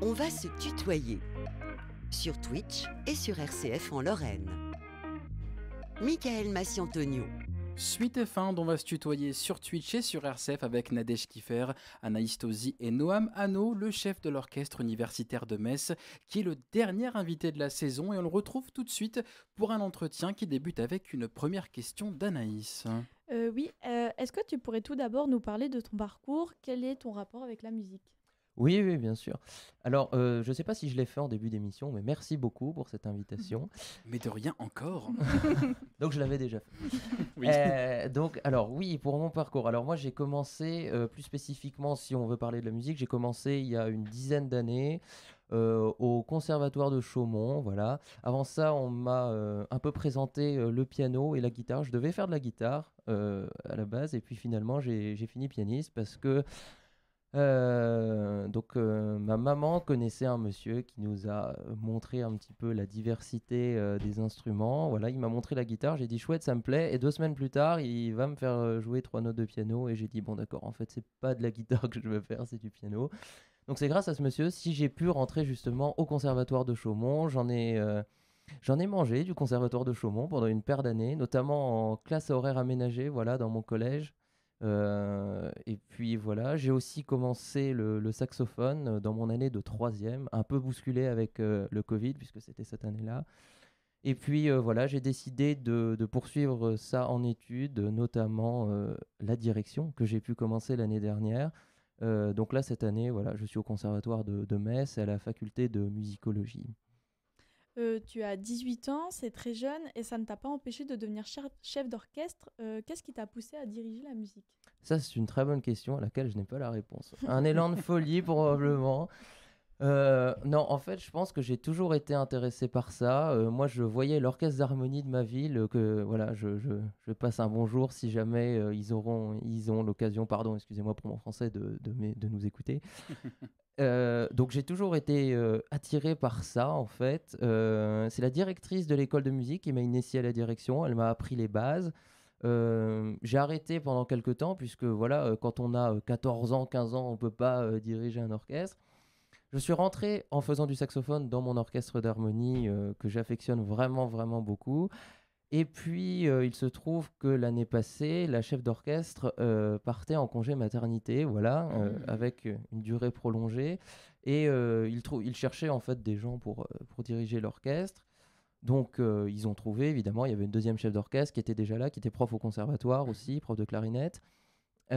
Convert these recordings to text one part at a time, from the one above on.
On va se tutoyer sur Twitch et sur RCF en Lorraine. Michael Massiantonio. Suite et fin on va se tutoyer sur Twitch et sur RCF avec Nadège Kiffer, Anaïs Tosi et Noam Hano, le chef de l'orchestre universitaire de Metz, qui est le dernier invité de la saison et on le retrouve tout de suite pour un entretien qui débute avec une première question d'Anaïs. Euh, oui, euh, est-ce que tu pourrais tout d'abord nous parler de ton parcours Quel est ton rapport avec la musique oui, bien sûr. Alors, euh, je ne sais pas si je l'ai fait en début d'émission, mais merci beaucoup pour cette invitation. Mais de rien encore. donc, je l'avais déjà fait. Oui. Euh, donc, alors oui, pour mon parcours. Alors moi, j'ai commencé, euh, plus spécifiquement, si on veut parler de la musique, j'ai commencé il y a une dizaine d'années. au conservatoire de Chaumont. Voilà. Avant ça, on m'a un peu présenté le piano et la guitare. Je devais faire de la guitare à la base, et puis finalement, j'ai fini pianiste parce que euh, donc euh, ma maman connaissait un monsieur qui nous a euh, montré un petit peu la diversité des instruments. Voilà, il m'a montré la guitare, j'ai dit chouette, ça me plaît. Et deux semaines plus tard, il va me faire jouer trois notes de piano et j'ai dit bon d'accord, en fait c'est pas de la guitare que je veux faire, c'est du piano. Donc c'est grâce à ce monsieur si j'ai pu rentrer justement au conservatoire de Chaumont. J'en ai J'en ai mangé du conservatoire de Chaumont pendant une paire d'années, notamment en classe à horaire aménagé, voilà, dans mon collège. Euh, et puis voilà, j'ai aussi commencé le, saxophone euh, dans mon année de troisième, un peu bousculé avec euh, le Covid, puisque c'était cette année-là. Et puis voilà, j'ai décidé de, poursuivre ça en études, notamment la direction que j'ai pu commencer l'année dernière. donc là, cette année, voilà, je suis au conservatoire de, de Metz, à la faculté de musicologie. Euh, tu as 18 ans, c'est très jeune, et ça ne t'a pas empêché de devenir chef d'orchestre. Euh, qu'est-ce qui t'a poussé à diriger la musique Ça, c'est une très bonne question à laquelle je n'ai pas la réponse. Un élan de folie, probablement. Euh, non, en fait, je pense que j'ai toujours été intéressé par ça. moi, je voyais l'orchestre d'harmonie de ma ville, que voilà, je, passe un bonjour si jamais ils auront, ils ont l'occasion, pardon, excusez-moi pour mon français, de, de nous écouter. Euh, donc j'ai toujours été euh, attiré par ça en fait. Euh, c'est la directrice de l'école de musique qui m'a initié à la direction, elle m'a appris les bases. j'ai arrêté pendant quelques temps puisque voilà, quand on a 14 ans, 15 ans, on peut pas diriger un orchestre. Je suis rentré en faisant du saxophone dans mon orchestre d'harmonie que j'affectionne vraiment vraiment beaucoup. Et puis, euh, il se trouve que l'année passée, la chef d'orchestre euh, partait en congé maternité, voilà, euh, ah. avec une durée prolongée. Et il, il, cherchait en fait des gens pour, pour diriger l'orchestre. Donc, ils ont trouvé, évidemment, il y avait une deuxième chef d'orchestre qui était déjà là, qui était prof au conservatoire aussi, prof de clarinette. Il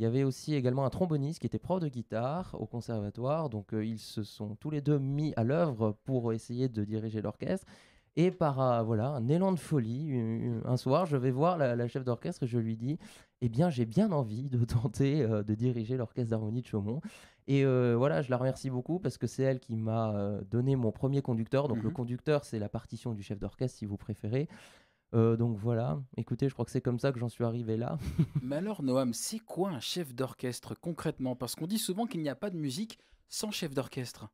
y avait aussi également un tromboniste qui était prof de guitare au conservatoire. Donc, ils se sont tous les deux mis à l'œuvre pour essayer de diriger l'orchestre. Et par euh, voilà un élan de folie, un soir, je vais voir la, chef d'orchestre et je lui dis Eh bien, j'ai bien envie de tenter euh, de diriger l'orchestre d'harmonie de Chaumont. Et euh, voilà, je la remercie beaucoup parce que c'est elle qui m'a donné mon premier conducteur. Donc, le mhm. conducteur, c'est la partition du chef d'orchestre, si vous préférez. donc voilà, écoutez, je crois que c'est comme ça que j'en suis arrivé là. Mais alors, Noam, c'est quoi un chef d'orchestre concrètement Parce qu'on dit souvent qu'il n'y a pas de musique sans chef d'orchestre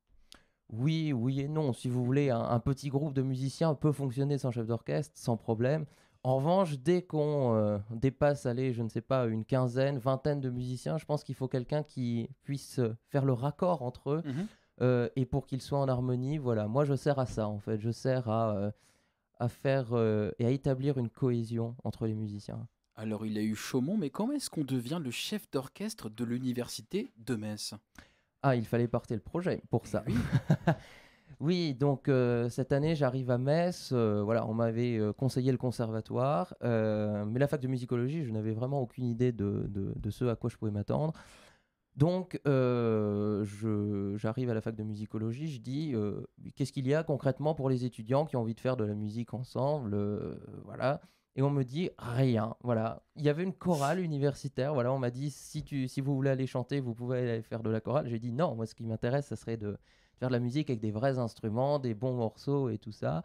oui, oui et non. Si vous voulez, un, petit groupe de musiciens peut fonctionner sans chef d'orchestre, sans problème. En revanche, dès qu'on euh, dépasse, allez, je ne sais pas, une quinzaine, vingtaine de musiciens, je pense qu'il faut quelqu'un qui puisse euh, faire le raccord entre eux mhm. euh, et pour qu'ils soient en harmonie. Voilà, moi je sers à ça en fait. Je sers à, à faire et à établir une cohésion entre les musiciens. Alors il a eu Chaumont, mais comment est-ce qu'on devient le chef d'orchestre de l'université de Metz ah, il fallait porter le projet pour eh ça. Oui, donc euh, cette année, j'arrive à Metz. Euh, voilà, on m'avait euh, conseillé le conservatoire, mais la fac de musicologie, je n'avais vraiment aucune idée de, ce à quoi je pouvais m'attendre. Donc, j'arrive à la fac de musicologie, je dis qu'est-ce qu'il y a concrètement pour les étudiants qui ont envie de faire de la musique ensemble Voilà et on me dit rien. Voilà, il y avait une chorale universitaire. Voilà, on m'a dit si si vous voulez aller chanter, vous pouvez aller faire de la chorale. J'ai dit non, moi ce qui m'intéresse, ça serait de faire de la musique avec des vrais instruments, des bons morceaux et tout ça.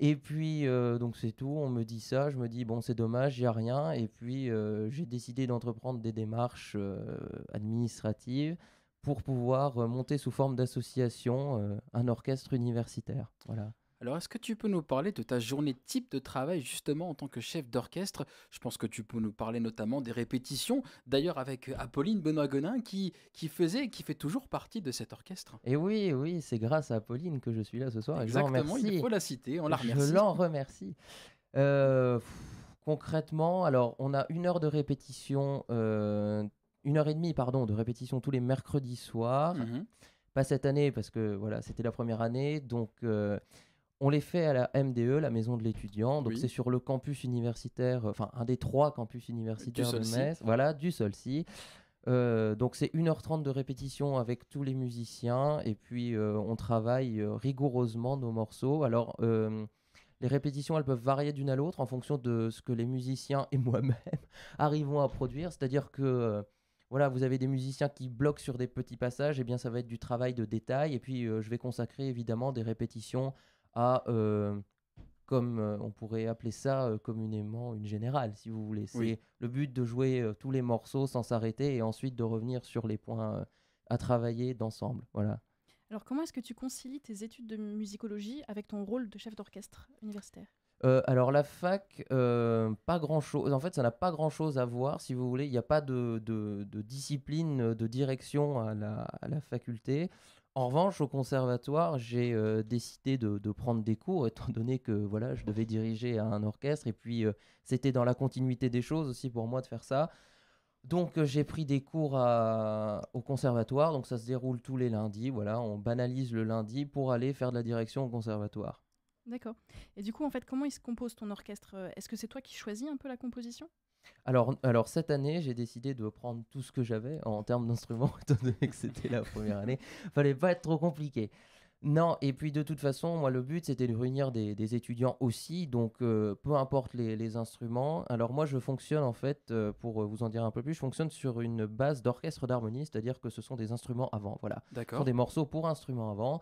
Et puis, euh, donc c'est tout, on me dit ça, je me dis, bon, c'est dommage, il a rien. Et puis, euh, j'ai décidé d'entreprendre des démarches euh, administratives pour pouvoir monter sous forme d'association un orchestre universitaire. Voilà. Alors, est-ce que tu peux nous parler de ta journée type de travail justement en tant que chef d'orchestre Je pense que tu peux nous parler notamment des répétitions, d'ailleurs avec euh, Apolline Benoît Gonin qui, qui faisait et qui fait toujours partie de cet orchestre. Et eh oui, oui, c'est grâce à Apolline que je suis là ce soir. Exactement, il faut la citer, on la remercie. Je l'en remercie. Euh, concrètement, alors on a une heure de répétition, euh, une heure et demie, pardon, de répétition tous les mercredis soirs. Mmh Pas cette année parce que voilà, c'était la première année, donc. On les fait à la MDE, la maison de l'étudiant. Donc c'est sur le campus universitaire, euh, enfin un des trois campus universitaires de Metz. Voilà, du Solci. Euh, donc c'est 1h30 de répétition avec tous les musiciens et puis euh, on travaille euh, rigoureusement nos morceaux. Alors les répétitions, elles peuvent varier d'une à l'autre en fonction de ce que les musiciens et moi-même arrivons à produire. C'est-à-dire que voilà, vous avez des musiciens qui bloquent sur des petits passages, et eh bien ça va être du travail de détail. Et puis je vais consacrer évidemment des répétitions à, euh, comme euh, on pourrait appeler ça euh, communément, une générale, si vous voulez. C'est le but de jouer tous les morceaux sans s'arrêter et ensuite de revenir sur les points à travailler d'ensemble. Voilà. Alors, comment est-ce que tu concilies tes études de musicologie avec ton rôle de chef d'orchestre universitaire alors la fac, pas grand chose. En fait, ça n'a pas grand chose à voir, si vous voulez. Il n'y a pas de, discipline, de direction à la faculté. En revanche, au conservatoire, j'ai euh, décidé de, prendre des cours, étant donné que voilà, je devais diriger un orchestre, et puis euh, c'était dans la continuité des choses aussi pour moi de faire ça. Donc euh, j'ai pris des cours au conservatoire, donc ça se déroule tous les lundis, voilà, on banalise le lundi pour aller faire de la direction au conservatoire. D'accord. Et du coup, en fait, comment il se compose ton orchestre Est-ce que c'est toi qui choisis un peu la composition alors, alors, cette année, j'ai décidé de prendre tout ce que j'avais en termes d'instruments, étant donné que c'était la première année. Fallait pas être trop compliqué. Non, et puis de toute façon, moi, le but, c'était de réunir des, étudiants aussi, donc euh, peu importe les, instruments. Alors moi, je fonctionne en fait, euh, pour euh, vous en dire un peu plus, je fonctionne sur une base d'orchestre d'harmonie, c'est-à-dire que ce sont des instruments avant, voilà. D'accord. Ce sont des morceaux pour instruments avant.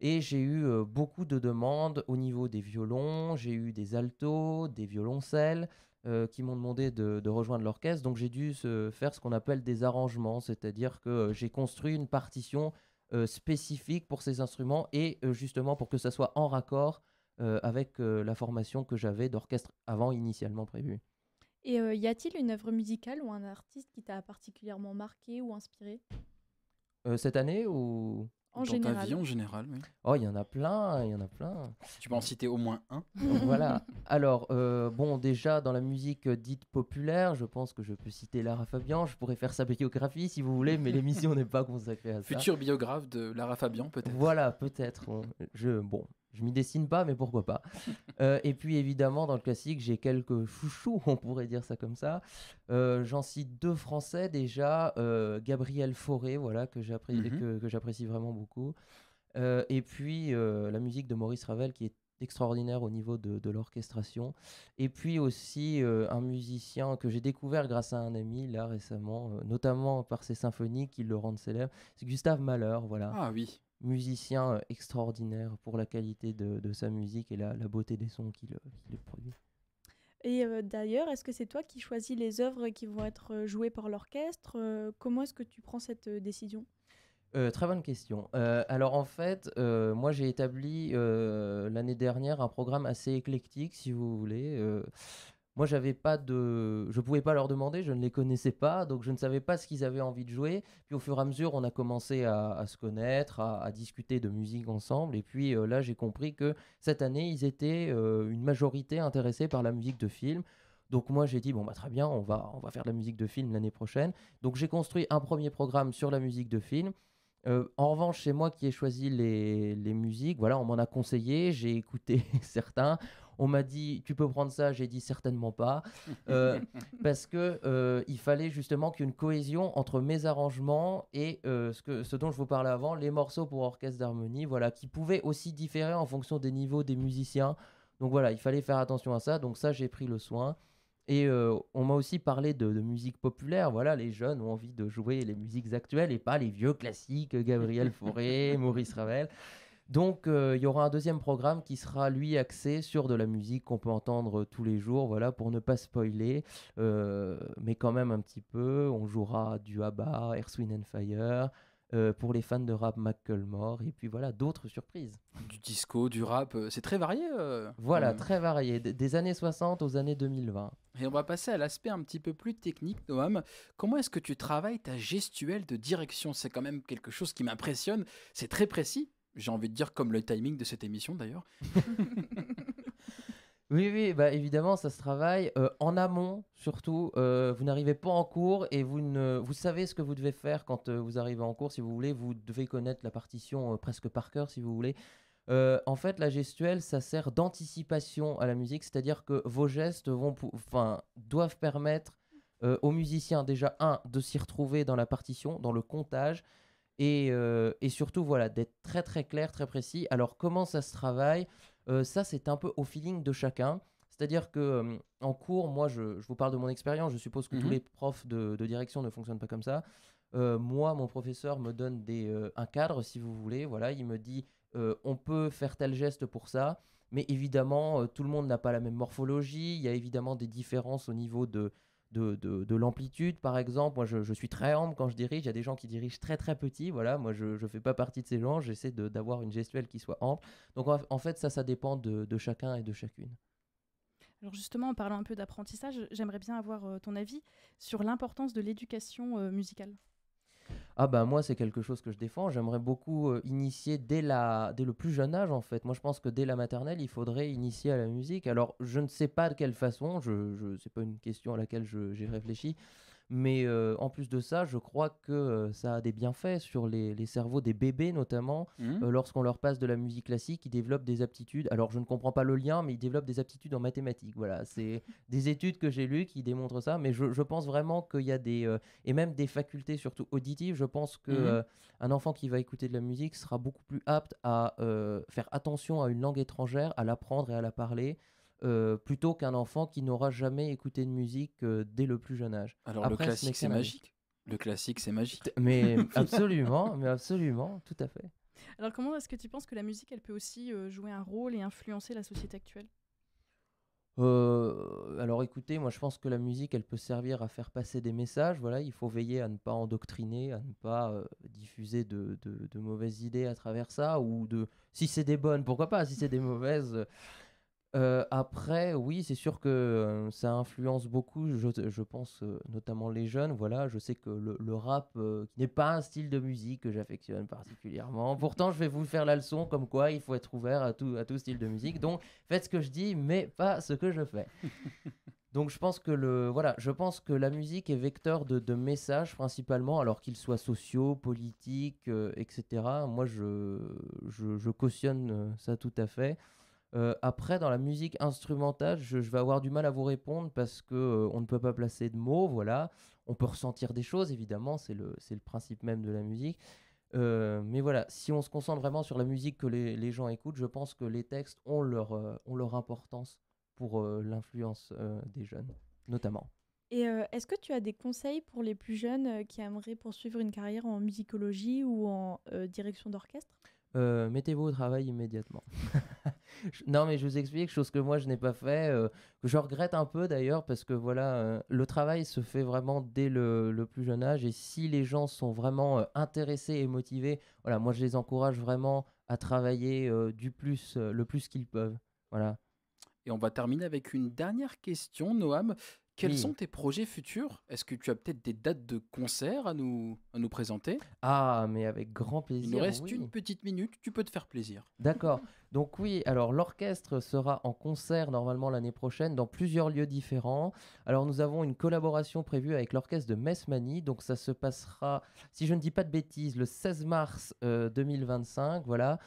Et j'ai eu beaucoup de demandes au niveau des violons, j'ai eu des altos, des violoncelles, euh, qui m'ont demandé de, rejoindre l'orchestre. Donc j'ai dû se faire ce qu'on appelle des arrangements, c'est-à-dire que euh, j'ai construit une partition euh, spécifique pour ces instruments et justement pour que ça soit en raccord avec la formation que j'avais d'orchestre avant initialement prévue. Et y a-t-il une œuvre musicale ou un artiste qui t'a particulièrement marqué ou inspiré Cette année ou en dans général. ta vie en général oui. Oh, il y en a plein, il y en a plein. Tu peux en citer au moins un. voilà. Alors, euh, bon, déjà, dans la musique euh, dite populaire, je pense que je peux citer Lara Fabian. Je pourrais faire sa biographie si vous voulez, mais l'émission n'est pas consacrée à ça. Futur biographe de Lara Fabian, peut-être. Voilà, peut-être. Hein. Je, bon, je m'y dessine pas, mais pourquoi pas. Euh, et puis évidemment, dans le classique, j'ai quelques chouchous, on pourrait dire ça comme ça. Euh, j'en cite deux français déjà. Euh, Gabriel Fauré, voilà, que mhm. j'apprécie vraiment beaucoup. et puis la musique de Maurice Ravel qui est extraordinaire au niveau de, l'orchestration. Et puis aussi un musicien que j'ai découvert grâce à un ami là récemment, notamment par ses symphonies qui le rendent célèbre, c'est Gustave Malheur, voilà. Ah oui musicien euh, extraordinaire pour la qualité de, sa musique et la, beauté des sons qu'il euh, produit. Et euh, d'ailleurs, est-ce que c'est toi qui choisis les œuvres qui vont être jouées par l'orchestre Comment est-ce que tu prends cette décision très bonne question. alors en fait, moi j'ai établi l'année dernière un programme assez éclectique, si vous voulez. Moi, j'avais pas de, je pouvais pas leur demander, je ne les connaissais pas, donc je ne savais pas ce qu'ils avaient envie de jouer. Puis au fur et à mesure, on a commencé à, se connaître, à, discuter de musique ensemble. Et puis euh, là, j'ai compris que cette année, ils étaient euh, une majorité intéressés par la musique de film. Donc moi j'ai dit bon bah très bien on va on va faire de la musique de film l'année prochaine. Donc j'ai construit un premier programme sur la musique de film. Euh, en revanche, c'est moi qui ai choisi les, les musiques. Voilà, on m'en a conseillé, j'ai écouté certains. On m'a dit, tu peux prendre ça. J'ai dit certainement pas, euh, parce que euh, il fallait justement qu'une cohésion entre mes arrangements et euh, ce, que, ce dont je vous parlais avant, les morceaux pour orchestre d'harmonie, voilà, qui pouvaient aussi différer en fonction des niveaux des musiciens. Donc voilà, il fallait faire attention à ça. Donc ça, j'ai pris le soin. Et on m'a aussi parlé de, de, musique populaire. Voilà, les jeunes ont envie de jouer les musiques actuelles et pas les vieux classiques, Gabriel Fauré, Maurice Ravel. Donc euh, il y aura un deuxième programme qui sera lui axé sur de la musique qu'on peut entendre euh, tous les jours, voilà, pour ne pas spoiler, euh, mais quand même un petit peu. On jouera du ABBA, Erswin and Fire. pour les fans de rap McCullmore, et puis voilà d'autres surprises. Du disco, du rap, c'est très varié. voilà, très varié, des années 60 aux années 2020. Et on va passer à l'aspect un petit peu plus technique, Noam. Comment est-ce que tu travailles ta gestuelle de direction C'est quand même quelque chose qui m'impressionne. C'est très précis. J'ai envie de dire comme le timing de cette émission d'ailleurs. Oui, oui, bah évidemment, ça se travaille euh, en amont surtout. Euh, vous n'arrivez pas en cours et vous, ne, vous savez ce que vous devez faire quand euh, vous arrivez en cours, si vous voulez. Vous devez connaître la partition presque par cœur, si vous voulez. en fait, la gestuelle, ça sert d'anticipation à la musique, c'est-à-dire que vos gestes vont, enfin, doivent permettre aux musiciens déjà un de s'y retrouver dans la partition, dans le comptage, euh, et, surtout, voilà, d'être très très clair, très précis. Alors, comment ça se travaille euh, Ça, c'est un peu au feeling de chacun. C'est-à-dire que euh, en cours, moi, je, vous parle de mon expérience. Je suppose que tous mhm. les profs de, direction ne fonctionnent pas comme ça. moi, mon professeur me donne des, un cadre, si vous voulez. Voilà, il me dit, on peut faire tel geste pour ça. Mais évidemment, tout le monde n'a pas la même morphologie. Il y a évidemment des différences au niveau de, de, l'amplitude, par exemple. Moi, je, suis très ample quand je dirige. Il y a des gens qui dirigent très très petit. Voilà, moi, je ne fais pas partie de ces gens. J'essaie d'avoir une gestuelle qui soit ample. Donc, en, fait, ça, ça dépend de, de, chacun et de chacune. Alors justement, en parlant un peu d'apprentissage, j'aimerais bien avoir euh, ton avis sur l'importance de l'éducation euh, musicale ah ben moi c'est quelque chose que je défends, j'aimerais beaucoup euh, initier dès, dès le plus jeune âge en fait. Moi je pense que dès la maternelle il faudrait initier à la musique. Alors je ne sais pas de quelle façon, je, je c'est pas une question à laquelle j'ai réfléchi, mais euh, en plus de ça, je crois que euh, ça a des bienfaits sur les, les cerveaux des bébés, notamment. Mmh. Euh, lorsqu'on leur passe de la musique classique, ils développent des aptitudes. Alors, je ne comprends pas le lien, mais ils développent des aptitudes en mathématiques. Voilà, c'est des études que j'ai lues qui démontrent ça. Mais je, je pense vraiment qu'il y a des. et même des facultés, surtout auditives. Je pense que mmh. un enfant qui va écouter de la musique sera beaucoup plus apte à faire attention à une langue étrangère, à l'apprendre et à la parler. Euh, plutôt qu'un enfant qui n'aura jamais écouté de musique euh, dès le plus jeune âge. Alors le classique, c'est magique. Le classique, c'est magique. Mais absolument, mais absolument, tout à fait. Alors comment est-ce que tu penses que la musique, elle peut aussi euh, jouer un rôle et influencer la société actuelle alors écoutez, moi je pense que la musique, elle peut servir à faire passer des messages. Voilà, il faut veiller à ne pas endoctriner, à ne pas diffuser de, de, de, mauvaises idées à travers ça, ou de si c'est des bonnes, pourquoi pas, si c'est des mauvaises, euh, après, oui, c'est sûr que euh, ça influence beaucoup, je, pense, euh, notamment les jeunes. Voilà, je sais que le, rap n'est pas un style de musique que j'affectionne particulièrement. Pourtant, je vais vous faire la leçon comme quoi il faut être ouvert à tout, style de musique. Donc, faites ce que je dis, mais pas ce que je fais. Donc je pense que le voilà, je pense que la musique est vecteur de, messages principalement, alors qu'ils soient sociaux, politiques, etc. Moi, je, je, cautionne ça tout à fait. Euh, après, dans la musique instrumentale, je, vais avoir du mal à vous répondre parce que euh, on ne peut pas placer de mots. Voilà, on peut ressentir des choses, évidemment, c'est le, le principe même de la musique. Euh, mais voilà, si on se concentre vraiment sur la musique que les, les gens écoutent, je pense que les textes ont leur, ont leur importance pour l'influence des jeunes, notamment. Et est-ce que tu as des conseils pour les plus jeunes qui aimeraient poursuivre une carrière en musicologie ou en direction d'orchestre euh, mettez-vous au travail immédiatement. non, mais je vous explique, chose que moi je n'ai pas fait, euh, que je regrette un peu d'ailleurs, parce que voilà, euh, le travail se fait vraiment dès le, le, plus jeune âge, et si les gens sont vraiment intéressés et motivés, voilà, moi je les encourage vraiment à travailler du plus, le plus qu'ils peuvent. Voilà. Et on va terminer avec une dernière question, Noam. Quels sont tes projets futurs Est-ce que tu as peut-être des dates de concert à nous, à nous présenter Ah, mais avec grand plaisir. Il nous reste une petite minute, tu peux te faire plaisir. D'accord. Donc oui, alors l'orchestre sera en concert normalement l'année prochaine dans plusieurs lieux différents. Alors nous avons une collaboration prévue avec l'orchestre de Mesmani, donc ça se passera, si je ne dis pas de bêtises, le 16 mars 2025, euh, voilà.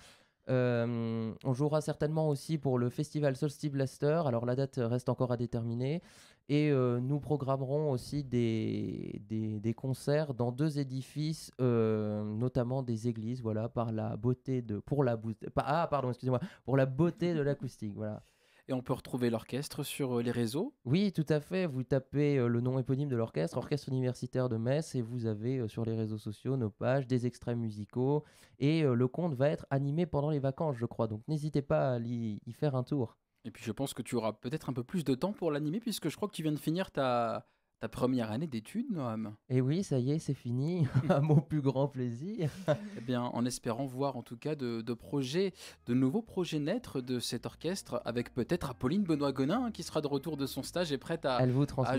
Euh, on jouera certainement aussi pour le festival Solstice Blaster. Alors la date reste encore à déterminer. Et euh, nous programmerons aussi des, des, concerts dans deux édifices, euh, notamment des églises, voilà, par la beauté de, pour la, ah, pardon, excusez-moi, pour la beauté de l'acoustique, voilà. Et on peut retrouver l'orchestre sur euh, les réseaux Oui, tout à fait. Vous tapez le nom éponyme de l'orchestre, Orchestre universitaire de Metz, et vous avez sur les réseaux sociaux nos pages, des extraits musicaux. Et le compte va être animé pendant les vacances, je crois. Donc n'hésitez pas à y faire un tour. Et puis je pense que tu auras peut-être un peu plus de temps pour l'animer, puisque je crois que tu viens de finir ta, ta première année d'études, Noam Et eh oui, ça y est, c'est fini, à mon plus grand plaisir. eh bien, en espérant voir en tout cas de, projets, de nouveaux projets naître de cet orchestre, avec peut-être Apolline Benoît-Gonin, hein, qui sera de retour de son stage et prête à,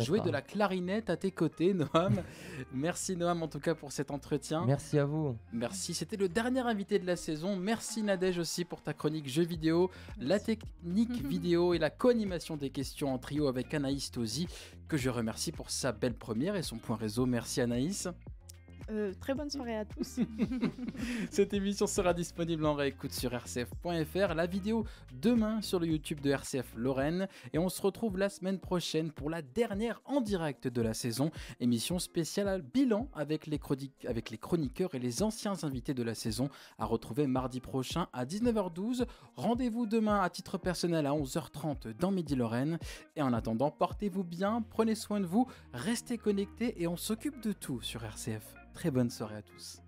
jouer de la clarinette à tes côtés, Noam. Merci, Noam, en tout cas, pour cet entretien. Merci à vous. Merci, c'était le dernier invité de la saison. Merci, Nadège, aussi, pour ta chronique jeux vidéo, la technique vidéo et la co-animation des questions en trio avec Anaïs Tosi, que je remercie pour sa belle première et son point réseau. Merci Anaïs. Euh, très bonne soirée à tous. Cette émission sera disponible en réécoute sur rcf.fr, la vidéo demain sur le YouTube de RCF Lorraine. Et on se retrouve la semaine prochaine pour la dernière en direct de la saison, émission spéciale bilan avec les, avec les chroniqueurs et les anciens invités de la saison à retrouver mardi prochain à 19h12. Rendez-vous demain à titre personnel à 11h30 dans Midi Lorraine. Et en attendant, portez-vous bien, prenez soin de vous, restez connectés et on s'occupe de tout sur RCF très bonne soirée à tous.